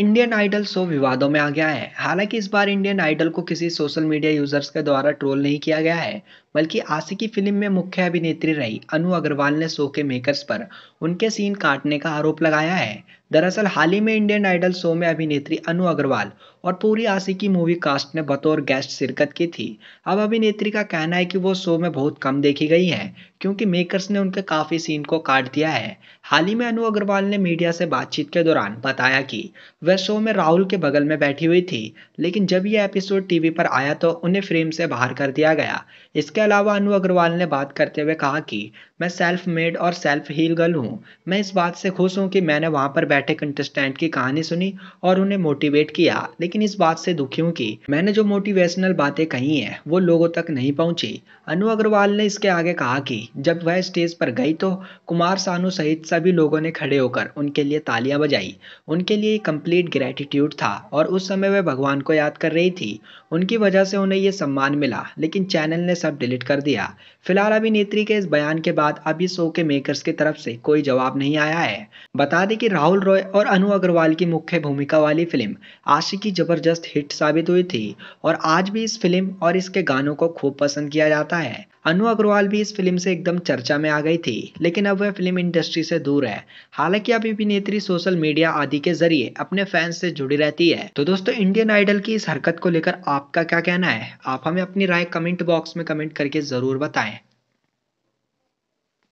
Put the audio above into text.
Indian idol show विवादों में आ गया है हालांकि इस बार इंडियन आइडल को किसी सोशल मीडिया यूजर्स के द्वारा ट्रोल नहीं किया गया है बल्कि आशिकी फिल्म में मुख्य अभिनेत्री रही अनु अग्रवाल ने शो के मेकर्स पर उनके सीन काटने का आरोप लगाया है दरअसल हाल ही में इंडियन आइडल शो में अभिनेत्री अनु अग्रवाल और पूरी आशिकी मूवी कास्ट ने बतौर गेस्ट शिरकत की थी अब अभिनेत्री का कहना है कि वो शो में बहुत कम देखी गई हैं क्योंकि मेकर्स ने उनके काफ़ी सीन को काट दिया है हाल ही में अनु अग्रवाल ने मीडिया से बातचीत के दौरान बताया कि वह शो में राहुल के बगल में बैठी हुई थी लेकिन जब यह एपिसोड टीवी पर आया तो उन्हें फ्रेम से बाहर कर दिया गया इसके अलावा अनु अग्रवाल ने बात करते हुए कहा कि मैं सेल्फ मेड और सेल्फ हील गर्ल हूँ मैं इस बात से खुश हूँ कि मैंने वहाँ पर बैठे कंटेस्टेंट की कहानी सुनी और उन्हें मोटिवेट किया लेकिन इस बात से दुखी हूँ कि मैंने जो मोटिवेशनल बातें कही हैं वो लोगों तक नहीं पहुँची अनु अग्रवाल ने इसके आगे कहा कि जब वह स्टेज पर गई तो कुमार सानू सहित सभी लोगों ने खड़े होकर उनके लिए तालियां बजाई उनके लिए कंप्लीट ग्रेटिट्यूड था और उस समय वह भगवान को याद कर रही थी उनकी वजह से उन्हें यह सम्मान मिला लेकिन चैनल ने सब डिलीट डिलीट कर दिया फिलहाल अभिनेत्री के इस बयान के बाद अब इस शो के मेकर्स की तरफ से कोई जवाब नहीं आया है बता दें कि राहुल रॉय और अनु अग्रवाल की मुख्य भूमिका वाली फिल्म आशिकी जबरदस्त हिट साबित हुई थी और आज भी इस फिल्म और इसके गानों को खूब पसंद किया जाता है अनु अग्रवाल भी इस फिल्म से एकदम चर्चा में आ गई थी लेकिन अब वह फिल्म इंडस्ट्री से दूर है हालांकि अब अभिनेत्री सोशल मीडिया आदि के जरिए अपने फैंस से जुड़ी रहती है तो दोस्तों इंडियन आइडल की इस हरकत को लेकर आपका क्या कहना है आप हमें अपनी राय कमेंट बॉक्स में कमेंट कर करके ज़रूर बताएं